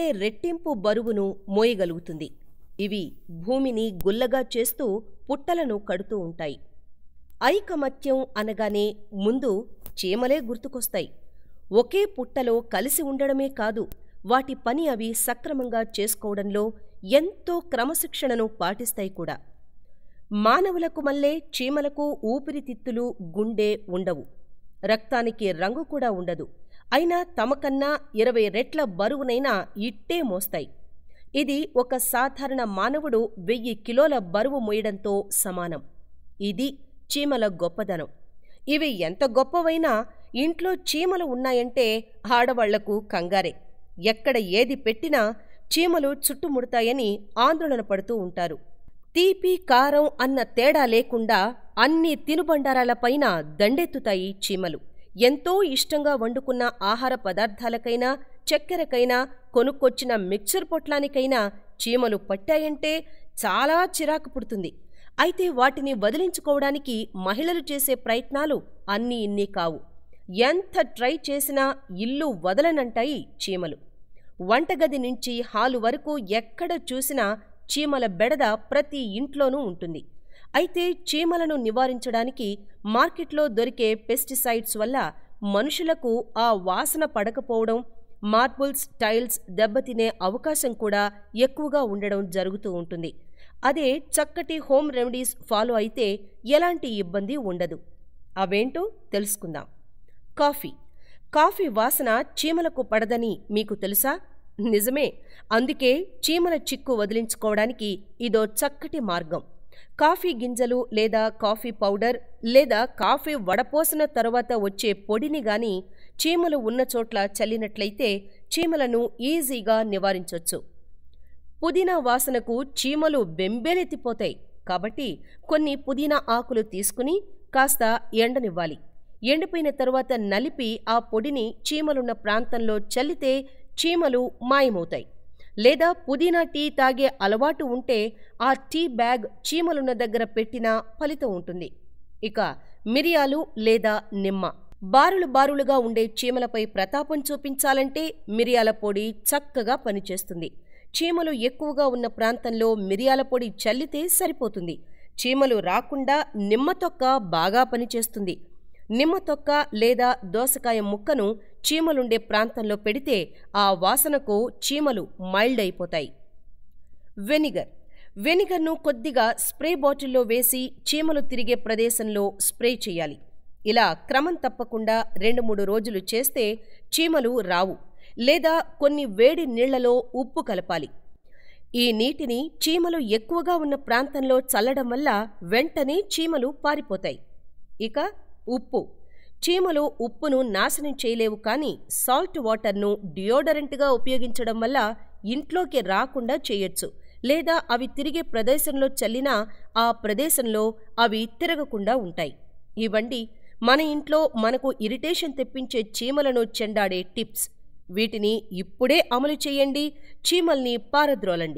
పుట్టే రెట్టింపు బరువును మోయగలుగుతుంది ఇవి భూమిని గుల్లగా చేస్తూ పుట్టలను కడుతూ ఉంటాయి ఐకమత్యం అనగానే ముందు చీమలే గుర్తుకొస్తాయి ఒకే పుట్టలో కలిసి ఉండడమే కాదు వాటి పని అవి సక్రమంగా చేసుకోవడంలో ఎంతో క్రమశిక్షణను పాటిస్తాయి కూడా మానవులకు మల్లే చీమలకు ఊపిరితిత్తులు గుండె ఉండవు రక్తానికి రంగు కూడా ఉండదు అయినా తమకన్నా ఇరవై రెట్ల బరువునైనా ఇట్టే మోస్తాయి ఇది ఒక సాధారణ మానవుడు వెయ్యి కిలోల బరువు మోయడంతో సమానం ఇది చీమల గొప్పదనం ఇవి ఎంత గొప్పవైనా ఇంట్లో చీమలు ఉన్నాయంటే ఆడవాళ్లకు కంగారే ఎక్కడ ఏది పెట్టినా చీమలు చుట్టుముడతాయని ఆందోళన పడుతూ ఉంటారు తీపి కారం అన్న తేడా లేకుండా అన్ని తినుబండారాలపైన దండెత్తుతాయి చీమలు ఎంతో ఇష్టంగా వండుకున్న ఆహార పదార్థాలకైనా చక్కెరకైనా కొనుక్కొచ్చిన మిక్చర్ పొట్లానికైనా చీమలు పట్టాయంటే చాలా చిరాకు పుడుతుంది అయితే వాటిని వదిలించుకోవడానికి మహిళలు చేసే ప్రయత్నాలు అన్నీ ఇన్నీ కావు ఎంత ట్రై చేసినా ఇల్లు వదలనంటాయి చీమలు వంటగది నుంచి హాలు వరకు ఎక్కడ చూసినా చీమల బెడద ప్రతి ఇంట్లోనూ ఉంటుంది అయితే చీమలను నివారించడానికి మార్కెట్లో దొరికే పెస్టిసైడ్స్ వల్ల మనుషులకు ఆ వాసన పడకపోవడం మార్బుల్స్ టైల్స్ దెబ్బతినే అవకాశం కూడా ఎక్కువగా ఉండడం జరుగుతూ ఉంటుంది అదే చక్కటి హోమ్ రెమెడీస్ ఫాలో అయితే ఎలాంటి ఇబ్బంది ఉండదు అవేంటో తెలుసుకుందాం కాఫీ కాఫీ వాసన చీమలకు పడదని మీకు తెలుసా నిజమే అందుకే చీమల చిక్కు వదిలించుకోవడానికి ఇదో చక్కటి మార్గం కాఫీ గింజలు లేదా కాఫీ పౌడర్ లేదా కాఫీ వడపోసిన తర్వాత వచ్చే పొడిని గాని చీమలు ఉన్న చోట్ల చల్లినట్లయితే చీమలను ఈజీగా నివారించవచ్చు పుదీనా వాసనకు చీమలు బెంబేలెత్తిపోతాయి కాబట్టి కొన్ని పుదీనా ఆకులు తీసుకుని కాస్త ఎండనివ్వాలి ఎండిపోయిన తర్వాత నలిపి ఆ పొడిని చీమలున్న ప్రాంతంలో చల్లితే చీమలు మాయమవుతాయి లేదా పుదీనా టీ తాగే అలవాటు ఉంటే ఆ టీ బ్యాగ్ చీమలున్న దగ్గర పెట్టినా ఫలితం ఉంటుంది ఇక మిరియాలు లేదా నిమ్మ బారులు బారులుగా ఉండే చీమలపై ప్రతాపం చూపించాలంటే మిరియాల పొడి చక్కగా పనిచేస్తుంది చీమలు ఎక్కువగా ఉన్న ప్రాంతంలో మిరియాల పొడి చల్లితే సరిపోతుంది చీమలు రాకుండా నిమ్మతొక్క బాగా పనిచేస్తుంది నిమ్మ తొక్క లేదా దోసకాయ ముక్కను చీమలుండే ప్రాంతంలో పెడితే ఆ వాసనకు చీమలు మైల్డ్ అయిపోతాయి వెనిగర్ వెనిగర్ను కొద్దిగా స్ప్రే బాటిల్లో వేసి చీమలు తిరిగే ప్రదేశంలో స్ప్రే చేయాలి ఇలా క్రమం తప్పకుండా రెండు మూడు రోజులు చేస్తే చీమలు రావు లేదా కొన్ని వేడి నీళ్లలో ఉప్పు కలపాలి ఈ నీటిని చీమలు ఎక్కువగా ఉన్న ప్రాంతంలో చల్లడం వల్ల వెంటనే చీమలు పారిపోతాయి ఇక ఉప్పు చీమలు ఉప్పును నాశనం చేయలేవు కానీ సాల్ట్ వాటర్ను డియోడరెంట్గా ఉపయోగించడం వల్ల ఇంట్లోకి రాకుండా చేయొచ్చు లేదా అవి తిరిగే ప్రదేశంలో చల్లినా ఆ ప్రదేశంలో అవి తిరగకుండా ఉంటాయి ఇవ్వండి మన ఇంట్లో మనకు ఇరిటేషన్ తెప్పించే చీమలను చెండాడే టిప్స్ వీటిని ఇప్పుడే అమలు చేయండి చీమల్ని పారద్రోలండి